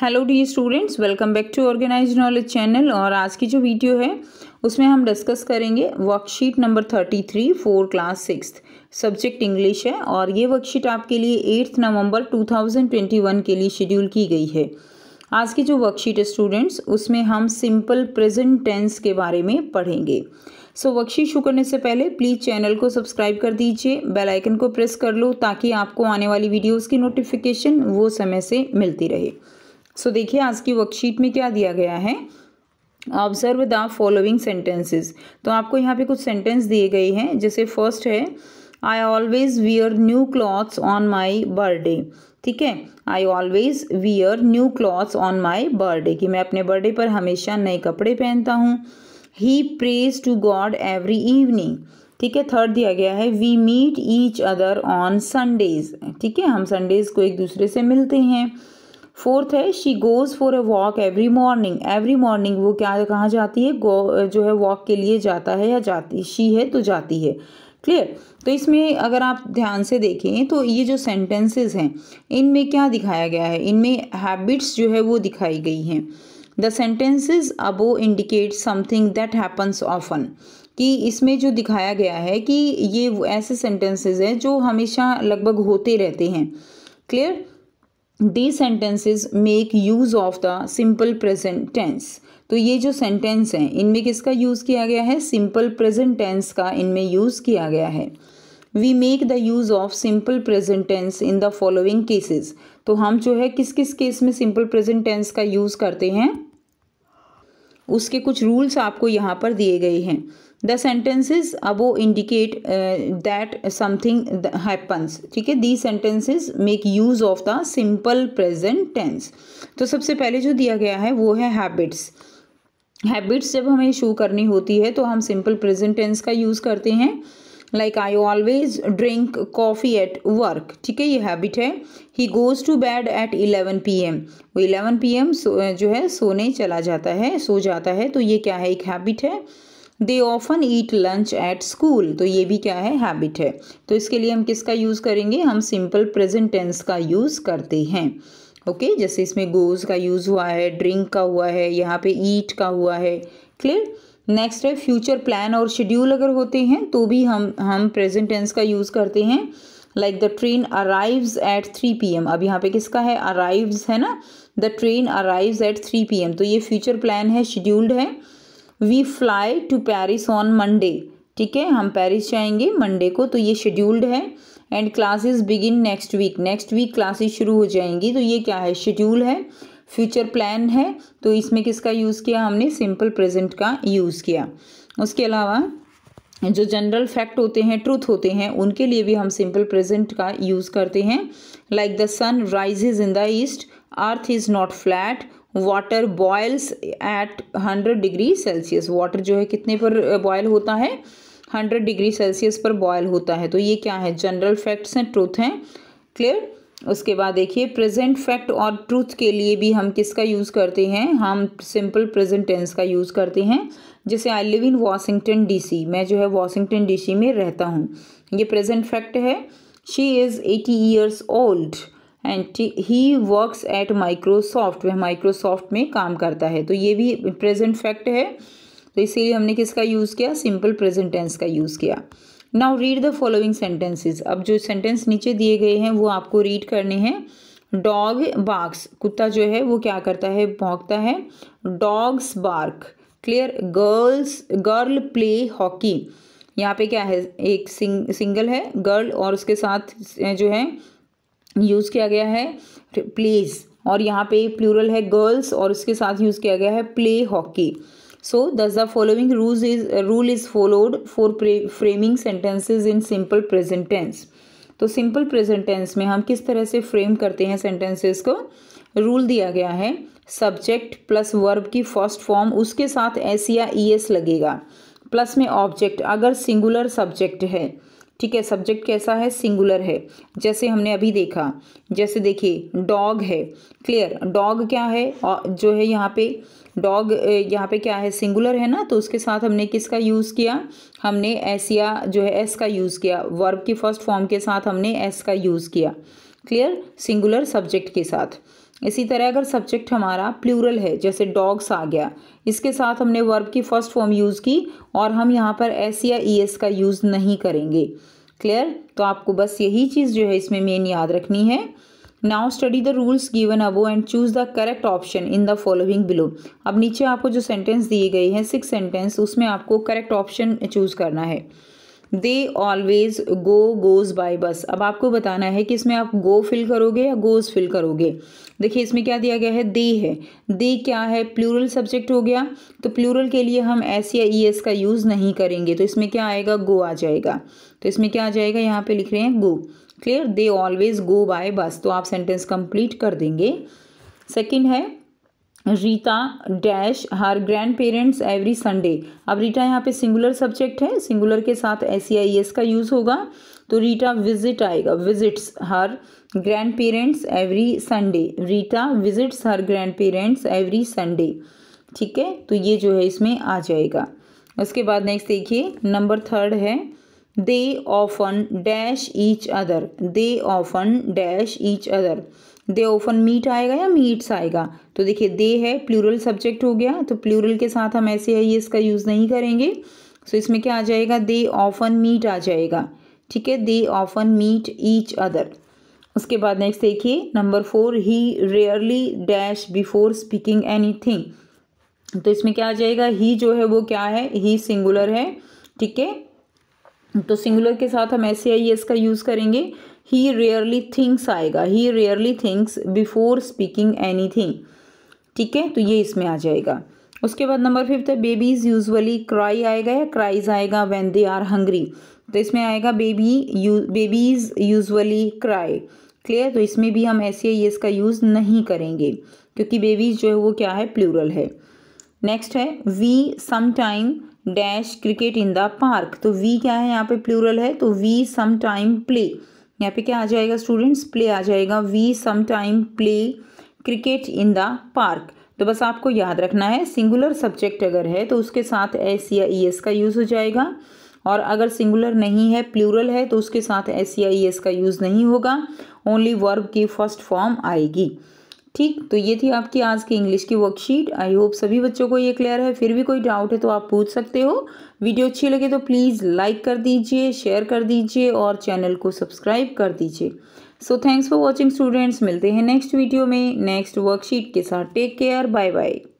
Hello dear students welcome back to organize knowledge channel और आज की जो वीडियो है उसमें हम डिस्कस करेंगे worksheet number thirty three four class six subject English है और ये वर्कशीट आपके लिए eighth November two thousand twenty one के लिए शेड्यूल की गई है आज की जो वर्कशीट है स्टूडेंट्स उसमें हम सिंपल प्रेजेंट टेंस के बारे में पढ़ेंगे सो so, वर्कशीट शुरू करने से पहले प्लीज़ चैनल को सब्सक्राइब कर दीजिए बेल आइकन को प्रेस कर लो ताकि आपको आने वाली वीडियोस की नोटिफिकेशन वो समय से मिलती रहे सो देखिए आज की वर्कशीट में क्या दिया गया है ऑब्जर्व द फॉलोइंग सेंटेंसेस तो आपको यहाँ पे कुछ सेंटेंस दिए गए हैं जैसे फर्स्ट है I always wear new clothes on my birthday ठीक है I always wear new clothes on my birthday कि मैं अपने बर्थडे पर हमेशा नए कपड़े पहनता हूँ ही praise to God every evening ठीक है थर्ड दिया गया है we meet each other on Sundays ठीक है हम संडेज को एक दूसरे से मिलते हैं फोर्थ है she goes for a walk every morning every morning वो क्या कहाँ जाती है गो जो है वॉक के लिए जाता है या जाती शी है तो जाती है क्लियर तो इसमें अगर आप ध्यान से देखें तो ये जो सेंटेंसेस हैं इनमें क्या दिखाया गया है इनमें हैबिट्स जो है वो दिखाई गई हैं the sentences above indicate something that happens often कि इसमें जो दिखाया गया है कि ये ऐसे सेंटेंसेज हैं जो हमेशा लगभग होते रहते हैं clear the sentences make use of the simple present tense तो ये जो सेंटेंस हैं इनमें किसका यूज़ किया गया है सिंपल प्रेजेंट टेंस का इनमें यूज़ किया गया है we make the use of simple present tense in the following cases तो हम जो है किस किस केस में सिंपल प्रेजेंट टेंस का यूज़ करते हैं उसके कुछ रूल्स आपको यहाँ पर दिए गए हैं द सेंटेंसेज अब वो इंडिकेट दैट समथिंग हैपन्स ठीक है the sentences make use of the simple present tense तो सबसे पहले जो दिया गया है वो है हैबिट्स हैबिट्स जब हमें शो करनी होती है तो हम सिंपल प्रेजेंट टेंस का यूज़ करते हैं like I always drink coffee at work ठीक है ये हैबिट है he goes to bed at eleven P M वो इलेवन पी एम जो है सोने चला जाता है सो जाता है तो ये क्या है एक हैबिट है they often eat lunch at school तो ये भी क्या है हैबिट है तो इसके लिए हम किसका यूज़ करेंगे हम सिंपल प्रेजेंट टेंस का यूज़ करते हैं ओके okay? जैसे इसमें गोज का यूज़ हुआ है ड्रिंक का हुआ है यहाँ पे ईट का हुआ है क्लियर नेक्स्ट है फ्यूचर प्लान और शेड्यूल अगर होते हैं तो भी हम हम प्रेजेंट टेंस का यूज़ करते हैं like the train arrives at three P M अब यहाँ पे किसका है अराइव्स है ना the train arrives at three P M तो ये फ्यूचर प्लान है शेड्यूल्ड है we fly to Paris on Monday ठीक है हम पेरिस जाएंगे मंडे को तो ये शेड्यूल्ड है and classes begin next week next week classes शुरू हो जाएंगी तो ये क्या है शेड्यूल है फ्यूचर प्लान है तो इसमें किसका यूज़ किया हमने सिंपल प्रेजेंट का यूज़ किया उसके अलावा जो जनरल फैक्ट होते हैं ट्रूथ होते हैं उनके लिए भी हम सिंपल प्रेजेंट का यूज़ करते हैं like the sun rises in the east earth is not flat water boils at hundred degree Celsius water जो है कितने पर बॉयल होता है हंड्रेड डिग्री सेल्सियस पर बॉयल होता है तो ये क्या है जनरल फैक्ट्स हैं ट्रूथ हैं क्लियर उसके बाद देखिए प्रेजेंट फैक्ट और ट्रूथ के लिए भी हम किसका यूज़ करते हैं हम सिंपल प्रेजेंट टेंस का यूज़ करते हैं जैसे I live in Washington DC मैं जो है वॉशिंगटन डीसी में रहता हूँ ये प्रेजेंट फैक्ट है she is eighty years old and he works at Microsoft वह माइक्रोसॉफ्ट में काम करता है तो ये भी प्रेजेंट फैक्ट है तो इसीलिए हमने किसका यूज़ किया सिंपल प्रेजेंट टेंस का यूज़ किया now read the following sentences अब जो सेंटेंस नीचे दिए गए हैं वो आपको रीड करने हैं डॉग बार्क्स कुत्ता जो है वो क्या करता है भोंकता है dogs bark clear girls girl play hockey यहाँ पे क्या है एक सिंग, सिंगल है गर्ल और उसके साथ जो है यूज़ किया गया है प्लेज और यहाँ पे प्लूरल है गर्ल्स और उसके साथ यूज़ किया गया है play hockey so thus the following rules is rule is followed for framing sentences in simple present tense तो सिंपल प्रेजेंटेंस में हम किस तरह से फ्रेम करते हैं सेंटेंसेस को रूल दिया गया है सब्जेक्ट प्लस वर्ब की फर्स्ट फॉर्म उसके साथ एस या ई e एस लगेगा प्लस में ऑब्जेक्ट अगर सिंगुलर सब्जेक्ट है ठीक है सब्जेक्ट कैसा है सिंगुलर है जैसे हमने अभी देखा जैसे देखिए डॉग है क्लियर डॉग क्या है और जो है यहाँ पे डॉग यहाँ पे क्या है सिंगुलर है ना तो उसके साथ हमने किसका यूज़ किया हमने एस या जो है एस का यूज़ किया वर्ब की फर्स्ट फॉर्म के साथ हमने एस का यूज़ किया क्लियर सिंगुलर सब्जेक्ट के साथ इसी तरह अगर सब्जेक्ट हमारा प्लूरल है जैसे डॉग्स आ गया इसके साथ हमने वर्ब की फर्स्ट फॉर्म यूज़ की और हम यहाँ पर एस या ई एस का यूज़ नहीं करेंगे क्लियर तो आपको बस यही चीज़ जो है इसमें मेन याद रखनी है now study the rules given above and choose the correct option in the following below अब नीचे आपको जो सेंटेंस दिए गए हैं सिक्स सेंटेंस उसमें आपको करेक्ट ऑप्शन चूज़ करना है they always go goes by bus अब आपको बताना है कि इसमें आप गो फिल करोगे या गोज़ फिल करोगे देखिए इसमें क्या दिया गया है दे है दे क्या है प्लूरल सब्जेक्ट हो गया तो प्लूरल के लिए हम एस या ई e एस का यूज़ नहीं करेंगे तो इसमें क्या आएगा गो आ जाएगा तो इसमें क्या आ जाएगा यहाँ पे लिख रहे हैं go clear they always go by bus तो आप सेंटेंस कंप्लीट कर देंगे सेकेंड है Rita dash her grandparents every Sunday अब रीटा यहाँ पे सिंगुलर सब्जेक्ट है सिंगुलर के साथ एस सी आई एस का यूज़ होगा तो रीटा विजिट आएगा visits her grandparents every Sunday Rita visits her grandparents every Sunday ठीक है तो ये जो है इसमें आ जाएगा उसके बाद नेक्स्ट देखिए नंबर थर्ड है they often dash each other they often dash each other they often meet आएगा या मीट्स आएगा तो देखिए दे है प्लूरल सब्जेक्ट हो गया तो प्लूरल के साथ हम ऐसे है ये इसका यूज़ नहीं करेंगे सो तो so, इसमें क्या आ जाएगा दे ऑफन मीट आ जाएगा ठीक है they often meet each other उसके बाद नेक्स्ट देखिए number four he rarely dash before speaking anything तो इसमें क्या आ जाएगा ही जो है वो क्या है ही सिंगुलर है ठीक है तो सिंगुलर के साथ हम ऐसे आई एस का यूज़ करेंगे ही रेयरली थिंक्स आएगा he rarely thinks before speaking anything ठीक है तो ये इसमें आ जाएगा उसके बाद नंबर फिफ्थ है बेबीज़ यूजअली क्राई आएगा या क्राइज आएगा वेन दे आर हंग्री तो इसमें आएगा baby you babies usually cry clear तो इसमें भी हम ऐसे ये इसका यूज़ नहीं करेंगे क्योंकि बेबीज़ जो है वो क्या है प्लूरल है नेक्स्ट है वी समाइम dash cricket in the park तो वी क्या है यहाँ पे प्लूरल है तो वी समाइम प्ले यहाँ पे क्या आ जाएगा स्टूडेंट्स प्ले आ जाएगा वी समाइम play cricket in the park तो बस आपको याद रखना है सिंगुलर सब्जेक्ट अगर है तो उसके साथ एस या ई e एस का यूज़ हो जाएगा और अगर सिंगुलर नहीं है प्लूरल है तो उसके साथ एस या ई e एस का यूज़ नहीं होगा ओनली वर्ब की फर्स्ट फॉर्म आएगी ठीक तो ये थी आपकी आज की इंग्लिश की वर्कशीट आई होप सभी बच्चों को ये क्लियर है फिर भी कोई डाउट है तो आप पूछ सकते हो वीडियो अच्छी लगे तो प्लीज़ लाइक कर दीजिए शेयर कर दीजिए और चैनल को सब्सक्राइब कर दीजिए so thanks for watching students मिलते हैं नेक्स्ट वीडियो में नेक्स्ट वर्कशीट के साथ टेक केयर बाय बाय